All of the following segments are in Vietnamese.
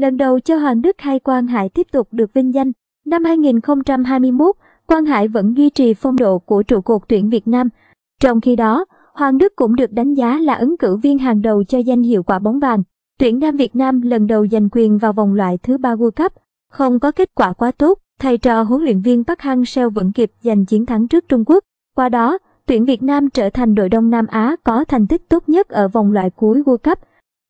Lần đầu cho Hoàng Đức hay Quang Hải tiếp tục được vinh danh. Năm 2021, Quang Hải vẫn duy trì phong độ của trụ cột tuyển Việt Nam. Trong khi đó, Hoàng Đức cũng được đánh giá là ứng cử viên hàng đầu cho danh hiệu quả bóng vàng. Tuyển Nam Việt Nam lần đầu giành quyền vào vòng loại thứ ba World Cup, không có kết quả quá tốt, thầy trò huấn luyện viên Park Hang-seo vẫn kịp giành chiến thắng trước Trung Quốc. Qua đó, tuyển Việt Nam trở thành đội Đông Nam Á có thành tích tốt nhất ở vòng loại cuối World Cup.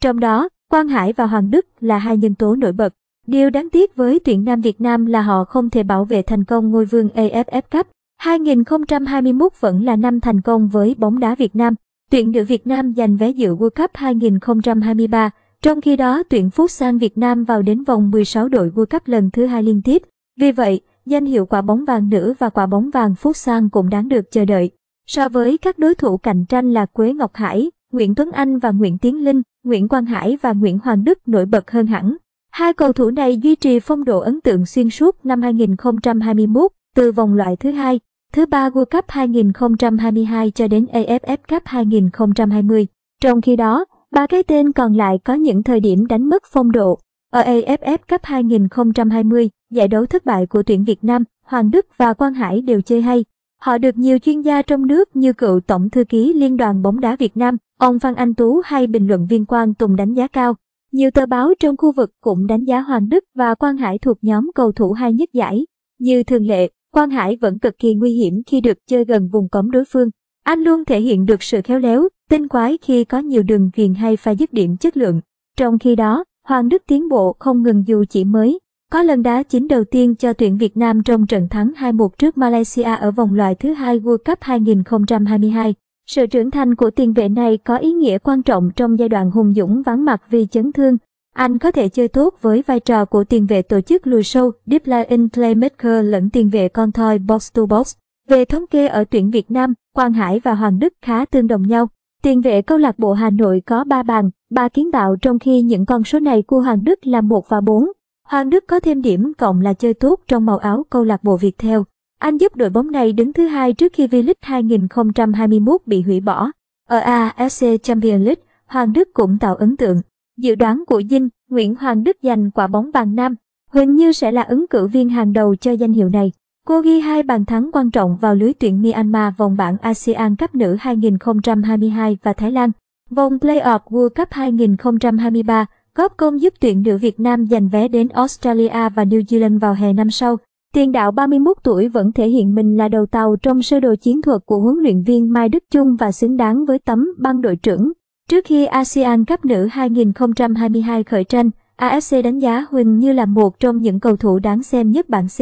Trong đó, Quang Hải và Hoàng Đức là hai nhân tố nổi bật. Điều đáng tiếc với tuyển Nam Việt Nam là họ không thể bảo vệ thành công ngôi vương AFF Cup. 2021 vẫn là năm thành công với bóng đá Việt Nam. Tuyển nữ Việt Nam giành vé dự World Cup 2023, trong khi đó tuyển Phúc sang Việt Nam vào đến vòng 16 đội World Cup lần thứ hai liên tiếp. Vì vậy, danh hiệu quả bóng vàng nữ và quả bóng vàng Phúc sang cũng đáng được chờ đợi. So với các đối thủ cạnh tranh là Quế Ngọc Hải, Nguyễn Tuấn Anh và Nguyễn Tiến Linh, Nguyễn Quang Hải và Nguyễn Hoàng Đức nổi bật hơn hẳn. Hai cầu thủ này duy trì phong độ ấn tượng xuyên suốt năm 2021, từ vòng loại thứ hai, thứ ba World Cup 2022 cho đến AFF Cup 2020. Trong khi đó, ba cái tên còn lại có những thời điểm đánh mất phong độ. Ở AFF Cup 2020, giải đấu thất bại của tuyển Việt Nam, Hoàng Đức và Quang Hải đều chơi hay, Họ được nhiều chuyên gia trong nước như cựu Tổng Thư ký Liên đoàn bóng đá Việt Nam, ông Phan Anh Tú hay bình luận viên Quang Tùng đánh giá cao. Nhiều tờ báo trong khu vực cũng đánh giá Hoàng Đức và Quang Hải thuộc nhóm cầu thủ hay nhất giải. Như thường lệ, Quang Hải vẫn cực kỳ nguy hiểm khi được chơi gần vùng cấm đối phương. Anh luôn thể hiện được sự khéo léo, tinh quái khi có nhiều đường truyền hay pha dứt điểm chất lượng. Trong khi đó, Hoàng Đức tiến bộ không ngừng dù chỉ mới có lần đá chính đầu tiên cho tuyển Việt Nam trong trận thắng 2-1 trước Malaysia ở vòng loại thứ hai World Cup 2022. Sự trưởng thành của tiền vệ này có ý nghĩa quan trọng trong giai đoạn hùng dũng vắng mặt vì chấn thương. Anh có thể chơi tốt với vai trò của tiền vệ tổ chức lùi sâu, deep line playmaker lẫn tiền vệ con thoi box to box. Về thống kê ở tuyển Việt Nam, Quang Hải và Hoàng Đức khá tương đồng nhau. Tiền vệ câu lạc bộ Hà Nội có 3 bàn, 3 kiến tạo trong khi những con số này của Hoàng Đức là 1 và 4. Hoàng Đức có thêm điểm cộng là chơi tốt trong màu áo câu lạc bộ Việt theo. Anh giúp đội bóng này đứng thứ hai trước khi V-League 2021 bị hủy bỏ. Ở AFC Champions League, Hoàng Đức cũng tạo ấn tượng. Dự đoán của Dinh, Nguyễn Hoàng Đức giành quả bóng bàn nam. Huỳnh Như sẽ là ứng cử viên hàng đầu cho danh hiệu này. Cô ghi hai bàn thắng quan trọng vào lưới tuyển Myanmar vòng bảng ASEAN Cup nữ 2022 và Thái Lan, vòng Playoff World Cup 2023 góp công giúp tuyển nữ Việt Nam giành vé đến Australia và New Zealand vào hè năm sau. Tiền đạo 31 tuổi vẫn thể hiện mình là đầu tàu trong sơ đồ chiến thuật của huấn luyện viên Mai Đức Chung và xứng đáng với tấm băng đội trưởng. Trước khi ASEAN Cup nữ 2022 khởi tranh, AFC đánh giá Huỳnh như là một trong những cầu thủ đáng xem nhất bảng C.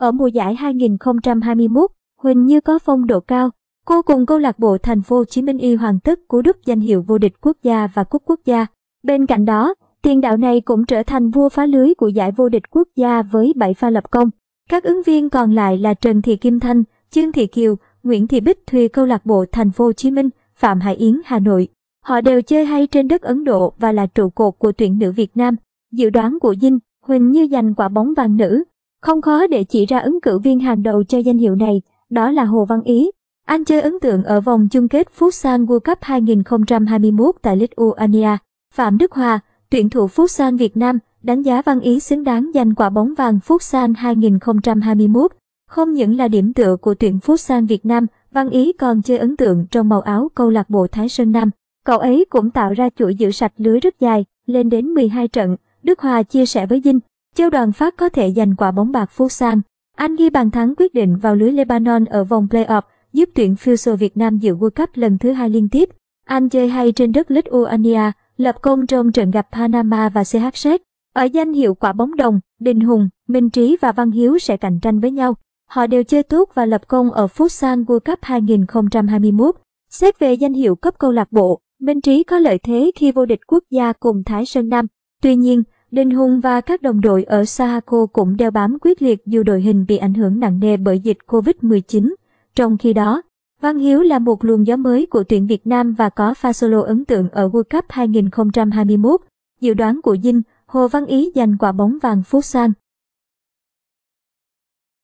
Ở mùa giải 2021, Huỳnh như có phong độ cao. Cô cùng câu lạc bộ Thành phố Hồ Chí Minh Y Hoàng Tức của Đức danh hiệu vô địch quốc gia và cúp quốc, quốc gia. Bên cạnh đó, tiền đạo này cũng trở thành vua phá lưới của giải vô địch quốc gia với 7 pha lập công. Các ứng viên còn lại là Trần Thị Kim Thanh, Trương Thị Kiều, Nguyễn Thị Bích thuê câu lạc bộ Thành phố Hồ Chí Minh, Phạm Hải Yến Hà Nội. Họ đều chơi hay trên đất Ấn Độ và là trụ cột của tuyển nữ Việt Nam. Dự đoán của Dinh, Huỳnh như giành quả bóng vàng nữ. Không khó để chỉ ra ứng cử viên hàng đầu cho danh hiệu này, đó là Hồ Văn Ý. Anh chơi ấn tượng ở vòng chung kết Futsal World Cup 2021 tại Lithuania. Phạm Đức Hòa, tuyển thủ Phúc San Việt Nam đánh giá Văn Ý xứng đáng giành quả bóng vàng Phúc San 2021. Không những là điểm tựa của tuyển Phúc San Việt Nam, Văn Ý còn chơi ấn tượng trong màu áo câu lạc bộ Thái Sơn Nam. Cậu ấy cũng tạo ra chuỗi giữ sạch lưới rất dài, lên đến 12 trận. Đức Hòa chia sẻ với Dinh, Châu Đoàn Phát có thể giành quả bóng bạc Phúc San. Anh ghi bàn thắng quyết định vào lưới Lebanon ở vòng playoff, giúp tuyển Futsal Việt Nam dự World Cup lần thứ hai liên tiếp. Anh chơi hay trên đất Lithuania, lập công trong trận gặp Panama và CHZ. Ở danh hiệu quả bóng đồng, Đình Hùng, Minh Trí và Văn Hiếu sẽ cạnh tranh với nhau. Họ đều chơi tốt và lập công ở Futsal World Cup 2021. Xét về danh hiệu cấp câu lạc bộ, Minh Trí có lợi thế khi vô địch quốc gia cùng Thái Sơn Nam. Tuy nhiên, Đình Hùng và các đồng đội ở Sahako cũng đeo bám quyết liệt dù đội hình bị ảnh hưởng nặng nề bởi dịch Covid-19. Trong khi đó, Văn Hiếu là một luồng gió mới của tuyển Việt Nam và có pha solo ấn tượng ở World Cup 2021. Dự đoán của Dinh, Hồ Văn Ý giành quả bóng vàng Phút sang.